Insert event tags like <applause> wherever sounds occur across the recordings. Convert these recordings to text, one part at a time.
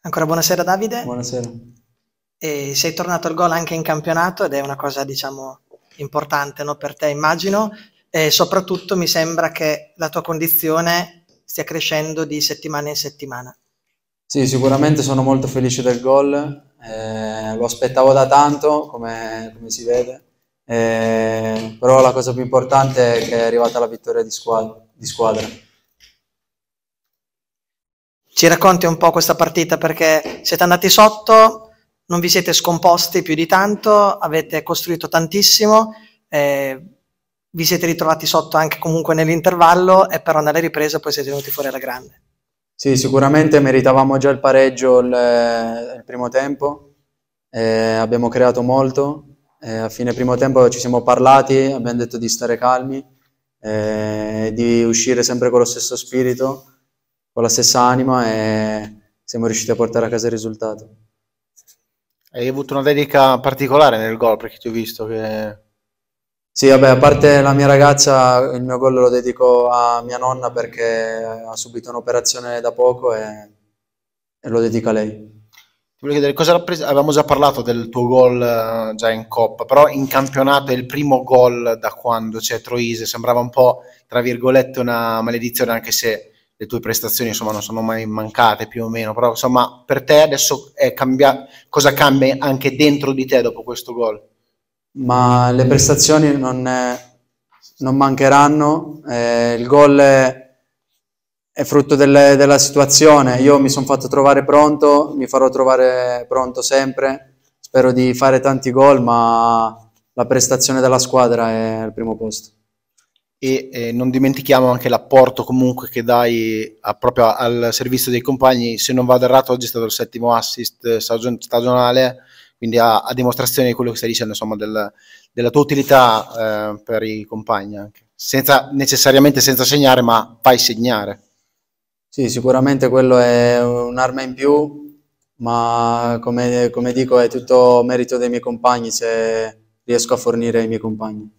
Ancora buonasera Davide. Buonasera. E sei tornato al gol anche in campionato ed è una cosa diciamo importante no? per te immagino e soprattutto mi sembra che la tua condizione stia crescendo di settimana in settimana. Sì, sicuramente sono molto felice del gol, eh, lo aspettavo da tanto come, come si vede, eh, però la cosa più importante è che è arrivata la vittoria di squadra. Di squadra ci racconti un po' questa partita perché siete andati sotto, non vi siete scomposti più di tanto, avete costruito tantissimo, eh, vi siete ritrovati sotto anche comunque nell'intervallo e però nelle ripresa poi siete venuti fuori alla grande. Sì, sicuramente meritavamo già il pareggio il, eh, il primo tempo, eh, abbiamo creato molto, eh, a fine primo tempo ci siamo parlati, abbiamo detto di stare calmi, eh, di uscire sempre con lo stesso spirito con la stessa anima e siamo riusciti a portare a casa il risultato. Hai avuto una dedica particolare nel gol perché ti ho visto che... Sì, vabbè, a parte la mia ragazza, il mio gol lo dedico a mia nonna perché ha subito un'operazione da poco e, e lo dedica a lei. Ti volevo chiedere cosa rappresenta. Avevamo già parlato del tuo gol eh, già in coppa, però in campionato è il primo gol da quando c'è Troise. Sembrava un po', tra virgolette, una maledizione, anche se le tue prestazioni insomma non sono mai mancate più o meno, però insomma per te adesso cambia... cosa cambia anche dentro di te dopo questo gol? Ma le prestazioni non, eh, non mancheranno, eh, il gol è, è frutto delle, della situazione, io mi sono fatto trovare pronto, mi farò trovare pronto sempre, spero di fare tanti gol, ma la prestazione della squadra è al primo posto e eh, non dimentichiamo anche l'apporto comunque che dai a, proprio al servizio dei compagni, se non vado errato oggi è stato il settimo assist eh, stagion- stagionale, quindi a, a, dimostrazione di quello che stai dicendo, insomma, del, della tua utilità eh, per i compagni anche. Senza, necessariamente senza segnare, ma fai segnare. Sì, sicuramente quello è un'arma in più, ma come, come dico è tutto merito dei miei compagni se riesco a fornire ai miei compagni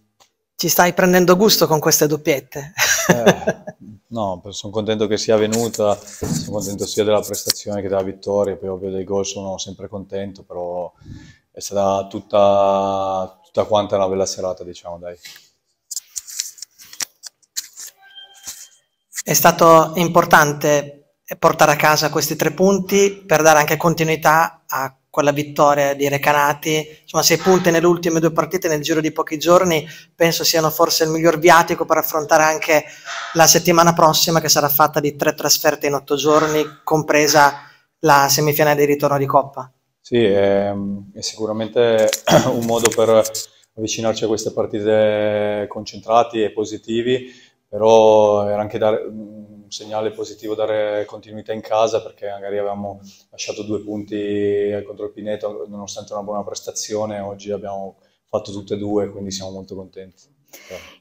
ci stai prendendo gusto con queste doppiette. eh, <laughs> no, sono contento che sia venuta, sono contento sia della prestazione che della vittoria, poi ovvio dei gol sono sempre contento, però è stata tutta, tutta quanta una bella serata, diciamo, dai. È stato importante portare a casa questi tre punti per dare anche continuità a quella vittoria di Recanati, insomma sei punti nelle ultime due partite nel giro di pochi giorni penso siano forse il miglior viatico per affrontare anche la settimana prossima che sarà fatta di tre trasferte in otto giorni, compresa la semifinale di ritorno di Coppa. Sì, è, ehm, è sicuramente <clears throat> un modo per avvicinarci a queste partite concentrati e positivi, però era anche dare un segnale positivo dare continuità in casa perché magari avevamo lasciato due punti contro il Pineto nonostante una buona prestazione, oggi abbiamo fatto tutte e due, quindi siamo molto contenti.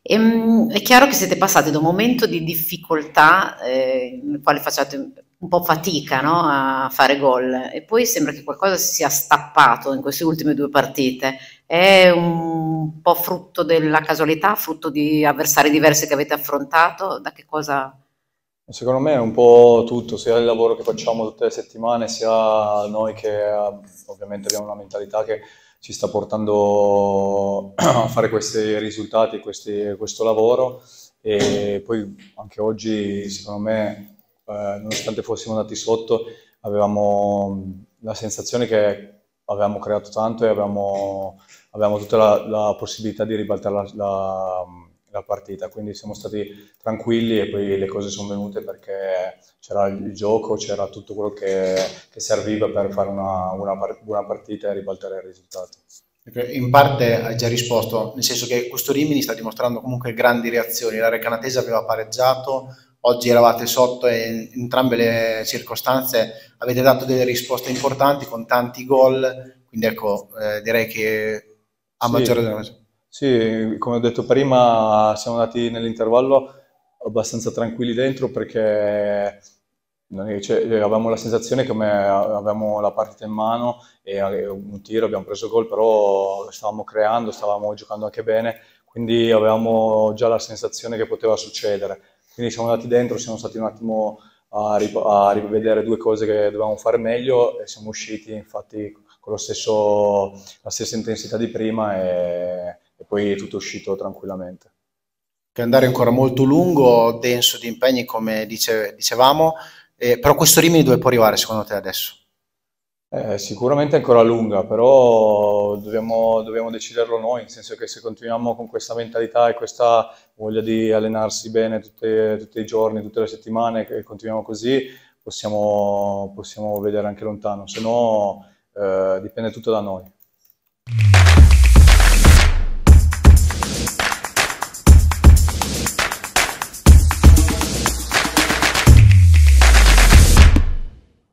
Ehm, è chiaro che siete passati da un momento di difficoltà eh, nel quale facciate un po' fatica no? a fare gol e poi sembra che qualcosa si sia stappato in queste ultime due partite. È un po' frutto della casualità, frutto di avversari diversi che avete affrontato? Da che cosa Secondo me è un po' tutto, sia il lavoro che facciamo tutte le settimane, sia noi che eh, ovviamente abbiamo una mentalità che ci sta portando a fare questi risultati, questi, questo lavoro. E poi anche oggi, secondo me, eh, nonostante fossimo andati sotto, avevamo la sensazione che avevamo creato tanto e avevamo, avevamo tutta la, la, possibilità di ribaltare la, la la partita, quindi siamo stati tranquilli e poi le cose sono venute perché c'era il gioco, c'era tutto quello che, che serviva per fare una, una buona partita e ribaltare il risultato. In parte hai già risposto, nel senso che questo Rimini sta dimostrando comunque grandi reazioni, la Recanatese aveva pareggiato, oggi eravate sotto e in entrambe le circostanze avete dato delle risposte importanti con tanti gol, quindi ecco, eh, direi che a sì, maggior ragione. Sì, come ho detto prima, siamo andati nell'intervallo abbastanza tranquilli dentro perché cioè, avevamo la sensazione che avevamo la partita in mano e eh, un tiro, abbiamo preso gol, però stavamo creando, stavamo giocando anche bene, quindi avevamo già la sensazione che poteva succedere. Quindi siamo andati dentro, siamo stati un attimo a, rivedere due cose che dovevamo fare meglio e siamo usciti infatti con stesso, la stessa intensità di prima e e poi è tutto uscito tranquillamente. Per andare ancora molto lungo, denso di impegni come dice, dicevamo, eh, però questo rimini dove può arrivare secondo te adesso? Eh, sicuramente ancora lunga, però dobbiamo, dobbiamo, deciderlo noi, nel senso che se continuiamo con questa mentalità e questa voglia di allenarsi bene tutte, tutti i giorni, tutte le settimane, e continuiamo così, possiamo, possiamo vedere anche lontano, se no eh, dipende tutto da noi.